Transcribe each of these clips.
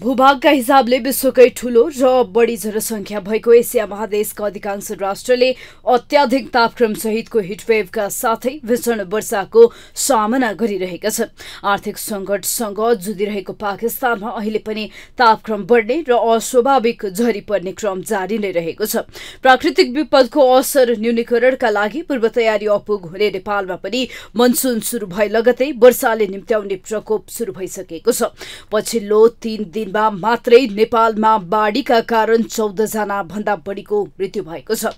भूभागका हिसाबले विश्वकै ठूलो र बढी जनसङ्ख्या भएको एसिया महादेशका अधिकांश राष्ट्रले अत्याधिक तापक्रम सहितको हिटवेभका साथै भीषण वर्षाको सामना गरिरहेका छन् आर्थिक संकटसँग जुधिरहेको पाकिस्तानमा अहिले पनि तापक्रम बढ्ने र अस्वाभाविक झरी पर्ने क्रम जारी नै रहेको छ प्राकृतिक विपदको असर न्यूनीकरणका लागि पूर्व तयारी अपुग हुने नेपालमा पनि मनसुन सुरु भए लगतै वर्षाले निम्त्याउने प्रकोप सुरु भइसकेको छ पछिल्लो तीन दिन दिनमा मात्रै नेपालमा बाढीका कारण जना भन्दा बढीको मृत्यु भएको छ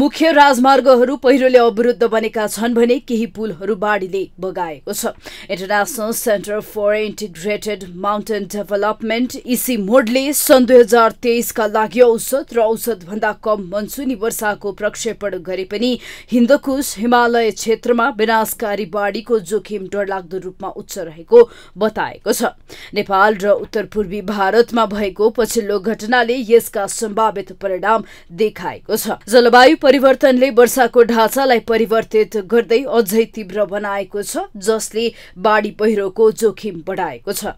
मुख्य राजमार्गहरू पहिरोले अवरुद्ध बनेका छन् भने केही पुलहरू बाढीले बगाएको छ international centre for integrated mountain development इसी मोडले सन् दुई हजार तेइसका लागि औसत र भन्दा कम मनसुनी वर्षाको प्रक्षेपण गरे पनि हिन्दकुश हिमालय क्षेत्रमा विनाशकारी बाढीको जोखिम डरलाग्दो रूपमा उच्च रहेको बताएको छ नेपाल र उत्तर भारतमा भएको पछिल्लो घटनाले यसका सम्भावित परिणाम देखाएको छ जलवायु परिवर्तनले वर्षाको ढाँचालाई परिवर्तित गर्दै अझै तीव्र बनाएको छ जसले बाढी पहिरोको जोखिम बढाएको छ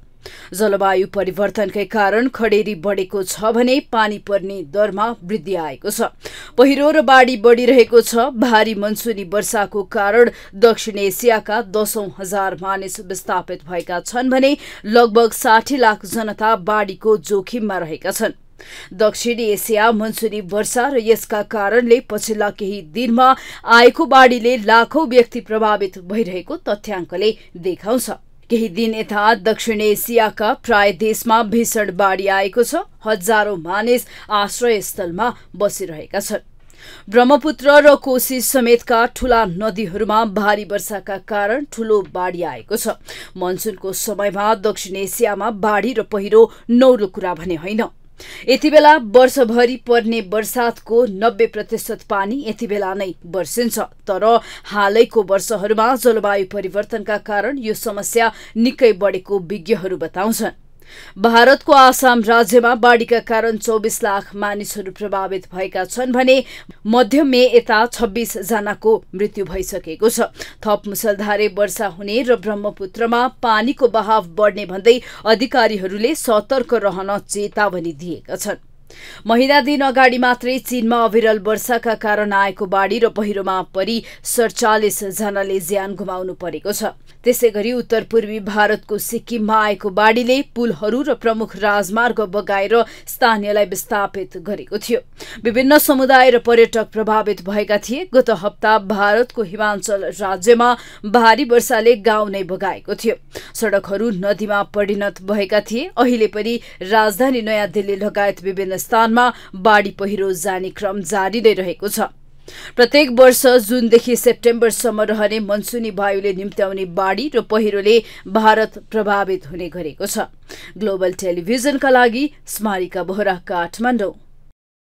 जलवायु परिवर्तनकै कारण खडेरी बढेको छ भने पानी पर्ने दरमा वृद्धि आएको छ पहिरो र बाढी बढिरहेको छ भारी मनसुनी वर्षाको कारण दक्षिण एसियाका दशौं हजार मानिस विस्थापित भएका छन् भने लगभग साठी लाख जनता बाढीको जोखिममा रहेका छन् दक्षिण एसिया मनसुनी वर्षा र यसका कारणले पछिल्ला केही दिनमा आएको बाढीले लाखौं व्यक्ति प्रभावित भइरहेको तथ्याङ्कले देखाउँछ केही दिन यता दक्षिण एसियाका प्राय देशमा भीषण बाढी आएको छ हजारौं मानिस आश्रयस्थलमा बसिरहेका छन् ब्रह्मपुत्र र कोशी समेतका ठूला नदीहरूमा भारी वर्षाका कारण ठूलो बाढी आएको छ मनसुनको समयमा दक्षिण एसियामा बाढी र पहिरो नौलो कुरा भने होइन यति बेला वर्षभरि पर्ने वर्षातको नब्बे प्रतिशत पानी यति बेला नै वर्षिन्छ तर हालैको वर्षहरूमा जलवायु परिवर्तनका कारण यो समस्या निकै बढेको विज्ञहरू बताउँछन् भारतको आसाम राज्यमा बाढ़ीका कारण चौबिस लाख मानिसहरू प्रभावित भएका छन् भने मध्य मे यता छब्बिस जनाको मृत्यु भइसकेको छ थप मुसलधारे वर्षा हुने र ब्रह्मपुत्रमा पानीको बहाव बढ्ने भन्दै अधिकारीहरूले सतर्क रहन चेतावनी दिएका छन् महिना दिन अगाडि मात्रै चीनमा अविरल वर्षाका कारण आएको बाढी र पहिरोमा परि सडचालिस जनाले ज्यान गुमाउनु परेको छ त्यसै गरी उत्तर पूर्वी भारतको सिक्किममा आएको बाढीले पुलहरू र प्रमुख राजमार्ग बगाएर स्थानीयलाई विस्थापित गरेको थियो विभिन्न समुदाय र पर्यटक प्रभावित भएका थिए गत हप्ता भारतको हिमाञ्चल राज्यमा भारी वर्षाले गाउँ नै बगाएको थियो सडकहरू नदीमा परिणत भएका थिए अहिले पनि राजधानी नयाँ दिल्ली लगायत विभिन्न स्थानमा बाढी पहिरो जाने क्रम जारी नै रहेको छ प्रत्येक वर्ष जुनदेखि सेप्टेम्बरसम्म रहने मनसुनी वायुले निम्त्याउने बाढी र पहिरोले भारत प्रभावित हुने गरेको छ ग्लोबल टेलिभिजनका लागि स्मारिका बोहरा काठमाडौँ